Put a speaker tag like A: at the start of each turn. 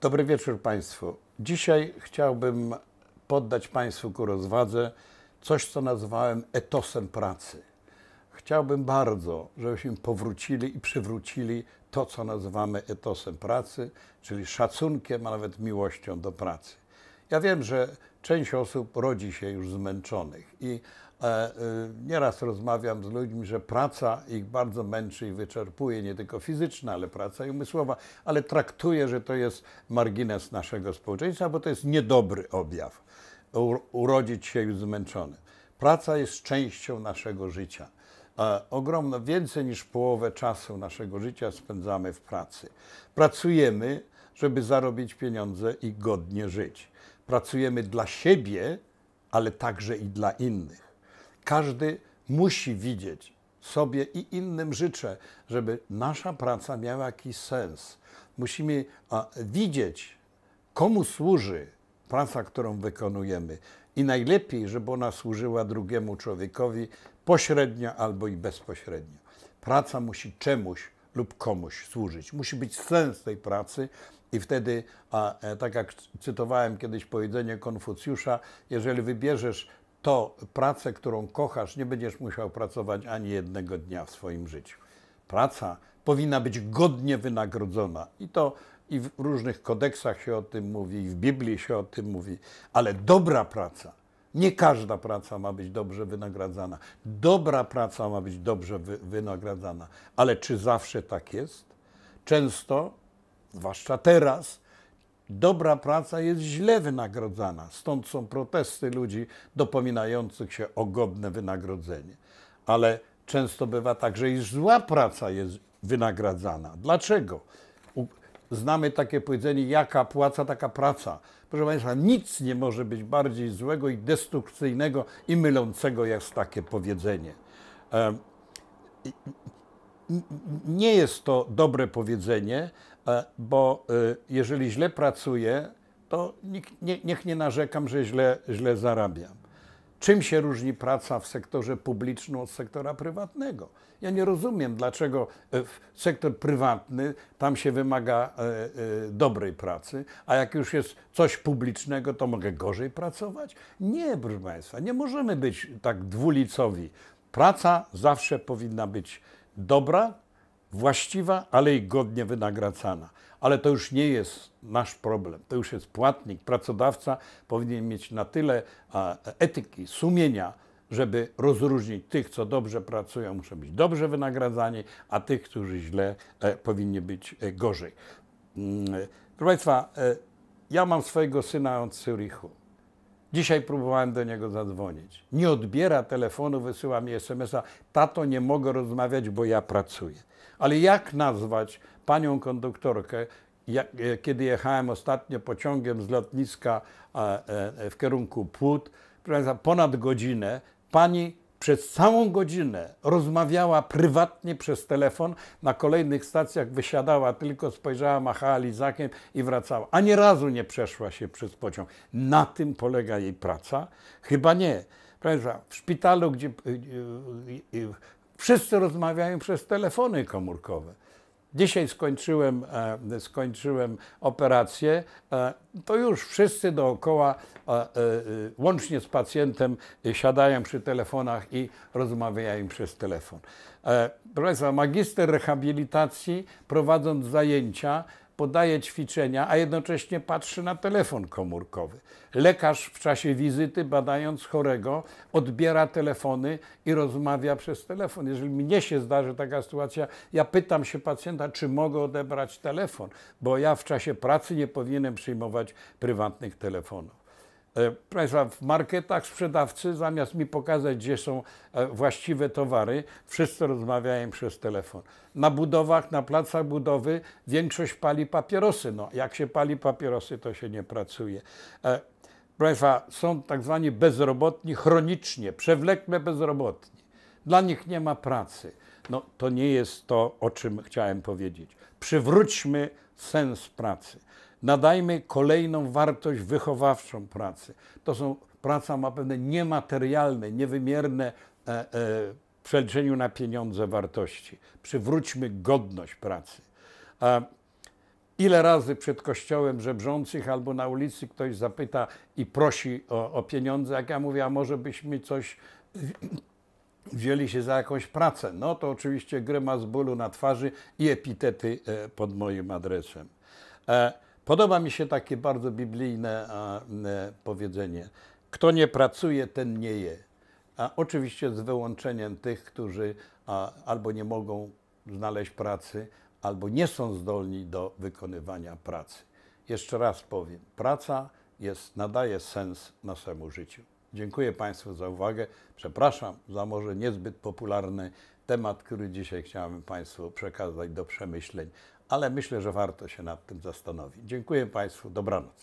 A: Dobry wieczór Państwu. Dzisiaj chciałbym poddać Państwu ku rozwadze coś, co nazwałem etosem pracy. Chciałbym bardzo, żebyśmy powrócili i przywrócili to, co nazywamy etosem pracy, czyli szacunkiem, a nawet miłością do pracy. Ja wiem, że część osób rodzi się już zmęczonych i e, e, nieraz rozmawiam z ludźmi, że praca ich bardzo męczy i wyczerpuje, nie tylko fizyczna, ale praca i umysłowa, ale traktuję, że to jest margines naszego społeczeństwa, bo to jest niedobry objaw, u, urodzić się już zmęczony. Praca jest częścią naszego życia. E, ogromno więcej niż połowę czasu naszego życia spędzamy w pracy. Pracujemy, żeby zarobić pieniądze i godnie żyć pracujemy dla siebie, ale także i dla innych. Każdy musi widzieć, sobie i innym życzę, żeby nasza praca miała jakiś sens. Musimy a, widzieć, komu służy praca, którą wykonujemy. I najlepiej, żeby ona służyła drugiemu człowiekowi pośrednio albo i bezpośrednio. Praca musi czemuś lub komuś służyć. Musi być sens tej pracy, i wtedy, a, e, tak jak cytowałem kiedyś powiedzenie Konfucjusza, jeżeli wybierzesz to pracę, którą kochasz, nie będziesz musiał pracować ani jednego dnia w swoim życiu. Praca powinna być godnie wynagrodzona i to i w różnych kodeksach się o tym mówi, i w Biblii się o tym mówi, ale dobra praca, nie każda praca ma być dobrze wynagradzana. Dobra praca ma być dobrze wy wynagradzana, ale czy zawsze tak jest? Często zwłaszcza teraz, dobra praca jest źle wynagradzana. Stąd są protesty ludzi dopominających się o godne wynagrodzenie. Ale często bywa tak, że i zła praca jest wynagradzana. Dlaczego? Znamy takie powiedzenie, jaka płaca, taka praca. Proszę Państwa, nic nie może być bardziej złego i destrukcyjnego i mylącego jak takie powiedzenie. Nie jest to dobre powiedzenie, E, bo e, jeżeli źle pracuję, to nie, niech nie narzekam, że źle, źle zarabiam. Czym się różni praca w sektorze publicznym od sektora prywatnego? Ja nie rozumiem, dlaczego e, w sektor prywatny tam się wymaga dobrej pracy, a jak już jest coś publicznego, to mogę gorzej pracować? Nie, proszę Państwa, nie możemy być tak dwulicowi. Praca zawsze powinna być dobra, właściwa, ale i godnie wynagradzana. Ale to już nie jest nasz problem. To już jest płatnik, pracodawca powinien mieć na tyle etyki, sumienia, żeby rozróżnić tych, co dobrze pracują, muszą być dobrze wynagradzani, a tych, którzy źle, e, powinni być e, gorzej. Mm, e, proszę Państwa, ja mam swojego syna od Zurichu. Dzisiaj próbowałem do niego zadzwonić. Nie odbiera telefonu, wysyła mi SMS-a. Tato, nie mogę rozmawiać, bo ja pracuję. Ale jak nazwać panią konduktorkę, jak, e, kiedy jechałem ostatnio pociągiem z lotniska e, w kierunku Płód, ponad godzinę, pani przez całą godzinę rozmawiała prywatnie przez telefon, na kolejnych stacjach wysiadała, tylko spojrzała, machała lizakiem i wracała. Ani razu nie przeszła się przez pociąg. Na tym polega jej praca? Chyba nie. Proszę, w szpitalu, gdzie y, y, y, wszyscy rozmawiają przez telefony komórkowe. Dzisiaj skończyłem, e, skończyłem operację. E, to już wszyscy dookoła, e, łącznie z pacjentem, siadają przy telefonach i rozmawiają im przez telefon. Profesor, magister rehabilitacji prowadząc zajęcia, podaje ćwiczenia, a jednocześnie patrzy na telefon komórkowy. Lekarz w czasie wizyty, badając chorego, odbiera telefony i rozmawia przez telefon. Jeżeli mnie się zdarzy taka sytuacja, ja pytam się pacjenta, czy mogę odebrać telefon, bo ja w czasie pracy nie powinienem przyjmować prywatnych telefonów. E, proszę Państwa, w marketach sprzedawcy zamiast mi pokazać, gdzie są e, właściwe towary, wszyscy rozmawiają przez telefon. Na budowach, na placach budowy większość pali papierosy. No, jak się pali papierosy, to się nie pracuje. E, proszę Państwa, są tak zwani bezrobotni chronicznie, przewlekle bezrobotni. Dla nich nie ma pracy. No, to nie jest to, o czym chciałem powiedzieć. Przywróćmy sens pracy. Nadajmy kolejną wartość wychowawczą pracy. To są, praca ma pewne niematerialne, niewymierne e, e, w przeliczeniu na pieniądze wartości. Przywróćmy godność pracy. ile razy przed kościołem żebrzących albo na ulicy ktoś zapyta i prosi o, o, pieniądze, jak ja mówię, a może byśmy coś wzięli się za jakąś pracę. No to oczywiście grymas bólu na twarzy i epitety e, pod moim adresem. E, Podoba mi się takie bardzo biblijne e, powiedzenie: Kto nie pracuje, ten nie je. A oczywiście z wyłączeniem tych, którzy albo nie mogą znaleźć pracy, albo nie są zdolni do wykonywania pracy. Jeszcze raz powiem: praca jest, nadaje sens naszemu życiu. Dziękuję Państwu za uwagę. Przepraszam za może niezbyt popularny temat, który dzisiaj chciałem Państwu przekazać do przemyśleń ale myślę, że warto się nad tym zastanowić. Dziękuję Państwu, dobranoc.